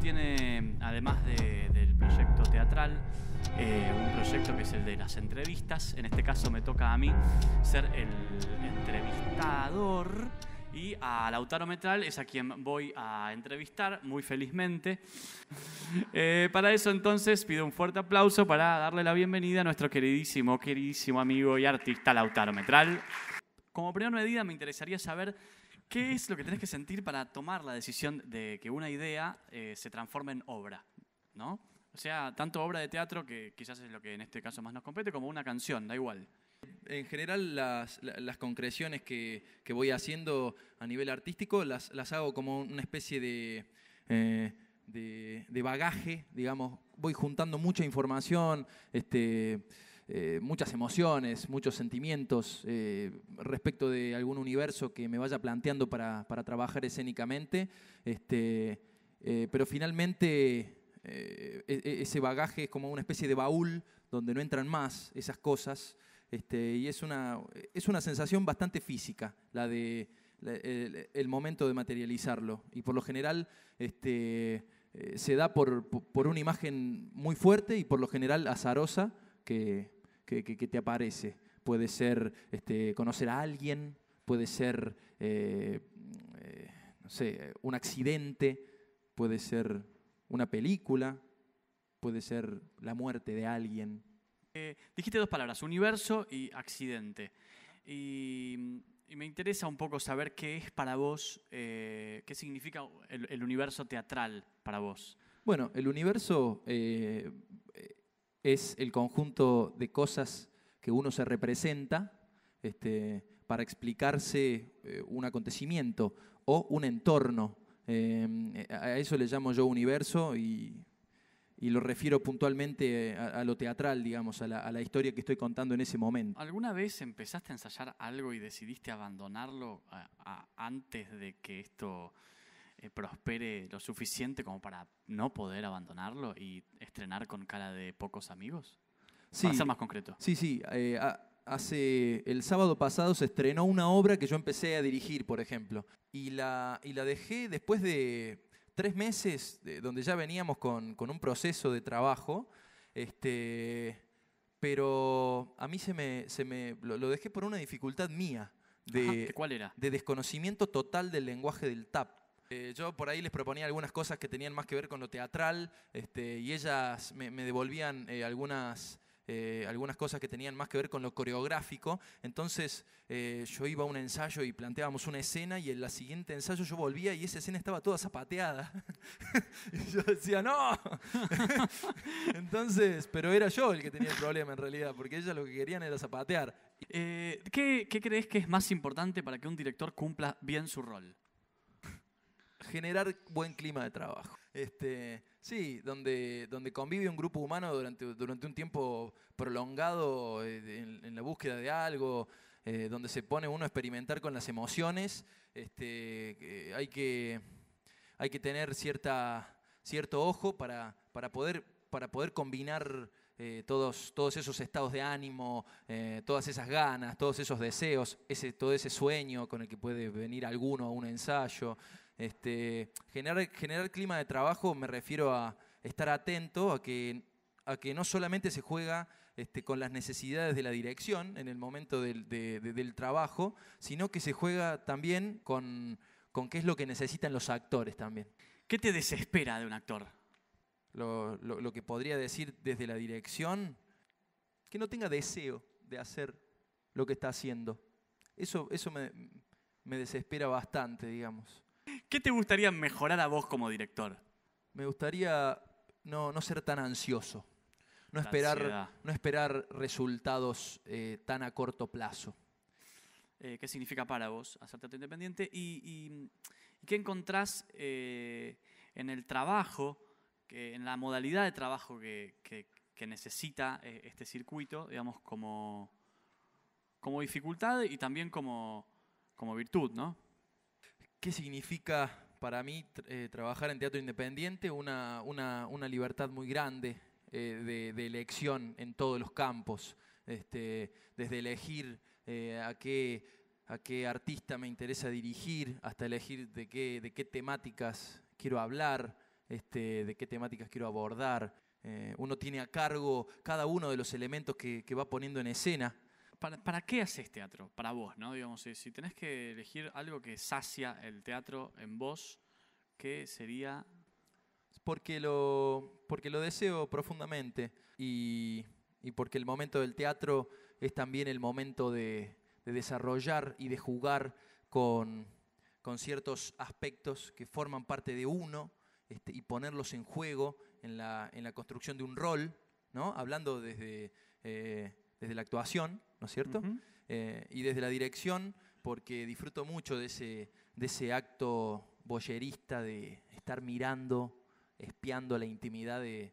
tiene, además del proyecto teatral, eh, un proyecto que es el de las entrevistas. En este caso me toca a mí ser el entrevistador y a Lautaro Metral es a quien voy a entrevistar, muy felizmente. Eh, para eso entonces pido un fuerte aplauso para darle la bienvenida a nuestro queridísimo, queridísimo amigo y artista Lautaro Metral. Como primera medida me interesaría saber ¿Qué es lo que tenés que sentir para tomar la decisión de que una idea eh, se transforme en obra? ¿No? O sea, tanto obra de teatro, que quizás es lo que en este caso más nos compete, como una canción, da igual. En general, las, concreciones que, voy haciendo a nivel artístico las, hago como una especie eh, de, de, bagaje, digamos. Voy juntando mucha información, este eh, muchas emociones, muchos sentimientos eh, respecto de algún universo que me vaya planteando para, trabajar escénicamente. Este, eh, pero finalmente e, e, ese bagaje es como una especie de baúl donde no entran más esas cosas. Este, y es una, sensación bastante física, la de el, momento de materializarlo. Y por lo general este, se da por, por una imagen muy fuerte y por lo general azarosa que, te aparece. Puede ser este, conocer a alguien, puede ser, eh, eh, no sé, un accidente, puede ser una película, puede ser la muerte de alguien. Eh, dijiste dos palabras, universo y accidente. Y, me interesa un poco saber qué es para vos, qué significa el, el, universo teatral para vos. Bueno, el universo es el conjunto de cosas que uno se representa este, para explicarse eh, un acontecimiento o un entorno. Eh, a eso le llamo yo universo y, y lo refiero puntualmente a, lo teatral, digamos, a la, historia que estoy contando en ese momento. ¿Alguna vez empezaste a ensayar algo y decidiste abandonarlo antes de que esto eh, prospere lo suficiente como para no poder abandonarlo y estrenar con cara de pocos amigos? Sí, más concreto. Sí, sí. Eh, hace el sábado pasado se estrenó una obra que yo empecé a dirigir, por ejemplo, y la, y la dejé después de tres meses, de, donde ya veníamos con, un proceso de trabajo, este, pero a mí se me, lo, dejé por una dificultad mía. De, ¿Cuál era? De desconocimiento total del lenguaje del tap. Eh, yo por ahí les proponía algunas cosas que tenían más que ver con lo teatral este, y ellas me, devolvían eh, eh, algunas, cosas que tenían más que ver con lo coreográfico. Entonces yo iba a un ensayo y planteábamos una escena y en la siguiente ensayo yo volvía y esa escena estaba toda zapateada. y yo decía, no. Entonces, pero era yo el que tenía el problema en realidad, porque ellas lo que querían era zapatear. ¿Qué crees que es más importante para que un director cumpla bien su rol? generar buen clima de trabajo. Este, sí, donde, donde convive un grupo humano durante, durante un tiempo prolongado eh, en, la búsqueda de algo, eh, donde se pone uno a experimentar con las emociones, este, hay, que, hay que tener cierta, cierto ojo para, poder, para poder combinar eh, todos, todos esos estados de ánimo, todas esas ganas, todos esos deseos, ese, todo ese sueño con el que puede venir alguno a un ensayo, este, generar, clima de trabajo me refiero a estar atento a que, a que no solamente se juega este, con las necesidades de la dirección en el momento del, trabajo, sino que se juega también con, qué es lo que necesitan los actores también. ¿Qué te desespera de un actor? Lo, que podría decir desde la dirección, que no tenga deseo de hacer lo que está haciendo. Eso, eso me desespera bastante, digamos. ¿Qué te gustaría mejorar a vos como director? Me gustaría no, ser tan ansioso, no, esperar, no esperar resultados eh, tan a corto plazo. Eh, ¿Qué significa para vos hacerte independiente? ¿Y, qué encontrás eh, en el trabajo, en la modalidad de trabajo que, necesita este circuito, digamos, como, como dificultad y también como, como virtud, ¿no? qué significa para mí eh, trabajar en teatro independiente, una, libertad muy grande eh, de, elección en todos los campos, este, desde elegir eh, a, qué, a qué artista me interesa dirigir, hasta elegir de qué, de qué temáticas quiero hablar, este, de qué temáticas quiero abordar. uno tiene a cargo cada uno de los elementos que va poniendo en escena ¿para, qué haces teatro? Para vos, ¿no? Digamos, eh, si, tenés que elegir algo que sacia el teatro en vos, ¿qué sería? Porque lo, porque lo deseo profundamente y, porque el momento del teatro es también el momento de, desarrollar y de jugar con, ciertos aspectos que forman parte de uno este, y ponerlos en juego en la, construcción de un rol, ¿no? hablando desde, eh, desde la actuación cierto? Eh, y desde la dirección, porque disfruto mucho de ese, de ese acto boyerista de estar mirando, espiando la intimidad de,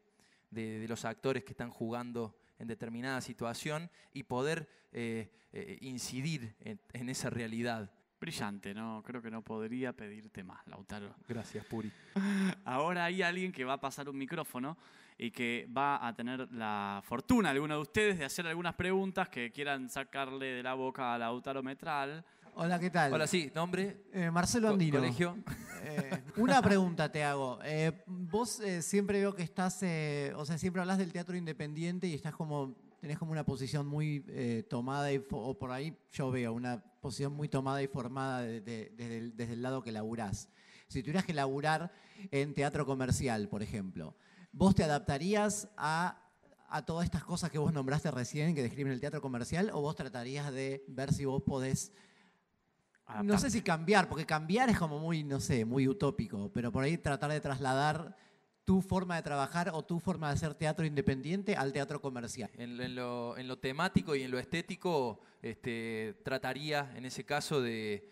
los actores que están jugando en determinada situación y poder eh, eh, incidir en, esa realidad. Brillante, no, creo que no podría pedirte más, Lautaro. Gracias, Puri. Ahora hay alguien que va a pasar un micrófono y que va a tener la fortuna, alguno de ustedes, de hacer algunas preguntas que quieran sacarle de la boca a Lautaro Metral. Hola, ¿qué tal? Hola, sí, nombre. Eh, Marcelo Andino. colegio. Eh, una pregunta te hago. Eh, vos siempre veo que estás, o sea, siempre hablas del teatro independiente y estás como tenés como una posición muy eh, tomada, y o por ahí yo veo, una posición muy tomada y formada desde, el, desde, el, lado que laburás. Si tuvieras que laburar en teatro comercial, por ejemplo, ¿vos te adaptarías a, a todas estas cosas que vos nombraste recién, que describen el teatro comercial, o vos tratarías de ver si vos podés No sé si cambiar, porque cambiar es como muy, no sé, muy utópico, pero por ahí tratar de trasladar tu forma de trabajar o tu forma de hacer teatro independiente al teatro comercial? En, lo, temático y en lo estético, este, trataría en ese caso de,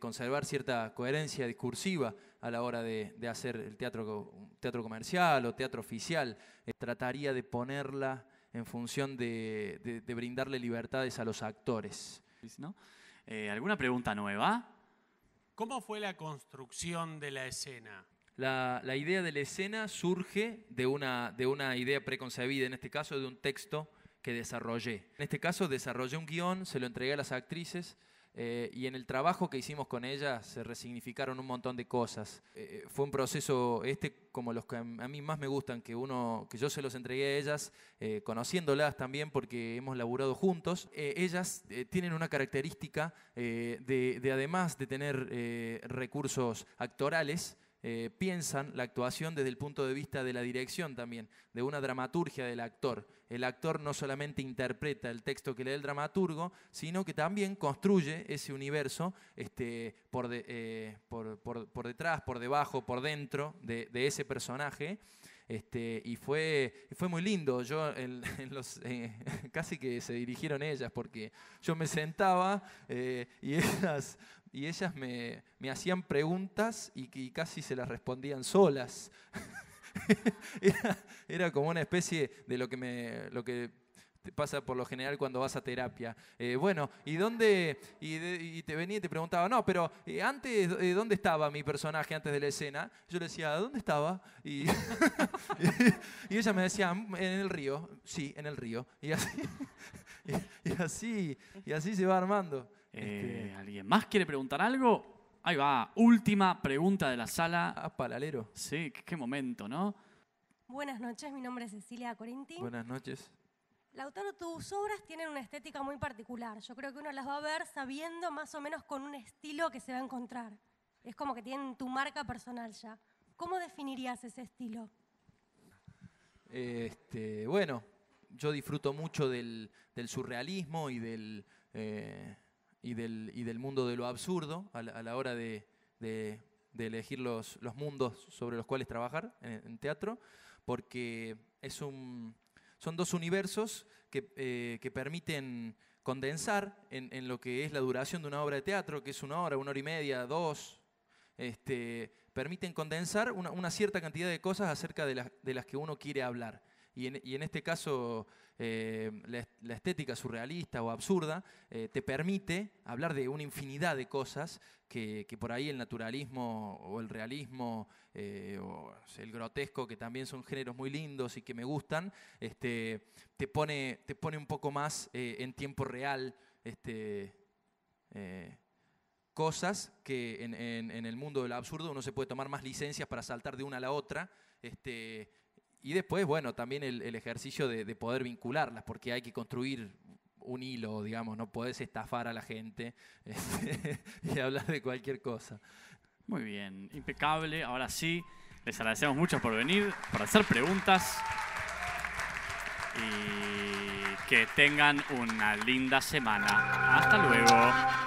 conservar cierta coherencia discursiva a la hora de, hacer el teatro, teatro comercial o teatro oficial. Eh, trataría de ponerla en función de, brindarle libertades a los actores. Eh, ¿Alguna pregunta nueva? ¿Cómo fue la construcción de la escena? La, idea de la escena surge de una, idea preconcebida, en este caso de un texto que desarrollé. En este caso desarrollé un guión, se lo entregué a las actrices eh, y en el trabajo que hicimos con ellas se resignificaron un montón de cosas. Eh, eh, fue un proceso este como los que a mí más me gustan, que, yo se los entregué a ellas, conociéndolas también porque hemos laburado juntos. ellas tienen una característica de, además de tener recursos actorales, eh, piensan la actuación desde el punto de vista de la dirección también, de una dramaturgia del actor. El actor no solamente interpreta el texto que lee el dramaturgo, sino que también construye ese universo este, por, eh, por, detrás, por debajo, por dentro de ese personaje. Este, y fue, fue muy lindo. Yo eh, casi que se dirigieron ellas porque yo me sentaba eh, y ellas, y ellas me, hacían preguntas y, casi se las respondían solas. Era, era, como una especie de lo que, me, lo que te pasa por lo general cuando vas a terapia. Eh, bueno, ¿y dónde? Y, te venía y te preguntaba, no, pero eh, antes, eh, ¿dónde estaba mi personaje antes de la escena? Yo le decía, ¿dónde estaba? Y, y ella me decía, en el río, sí, en el río. Y así, así, y así se va armando. Este, ¿Alguien más quiere preguntar algo? Ahí va, última pregunta de la sala. Ah, palalero. Sí, qué, qué momento, ¿no? Buenas noches, mi nombre es Cecilia Corinti. Buenas noches. Lautaro, tus obras tienen una estética muy particular. Yo creo que uno las va a ver sabiendo más o menos con un estilo que se va a encontrar. Es como que tienen tu marca personal ya. ¿Cómo definirías ese estilo? Este, bueno, yo disfruto mucho del, surrealismo y del, eh, y, del, y del, mundo de lo absurdo a la, hora de, elegir los, mundos sobre los cuales trabajar en teatro, porque es un, son dos universos que, eh, permiten condensar en, lo que es la duración de una obra de teatro, que es una hora, una hora y media, dos. Este, permiten condensar una, cierta cantidad de cosas acerca de las que uno quiere hablar y en, este caso eh, la, estética surrealista o absurda eh, te permite hablar de una infinidad de cosas que, por ahí el naturalismo o el realismo eh, o el grotesco, que también son géneros muy lindos y que me gustan, este, te, pone, te pone un poco más en tiempo real. Este, cosas que en, el mundo del absurdo uno se puede tomar más licencias para saltar de una a la otra este, y después, bueno, también el, ejercicio de, poder vincularlas, porque hay que construir un hilo, digamos, no podés estafar a la gente este, y hablar de cualquier cosa. Muy bien, impecable. Ahora sí, les agradecemos mucho por venir, por hacer preguntas y que tengan una linda semana. Hasta luego.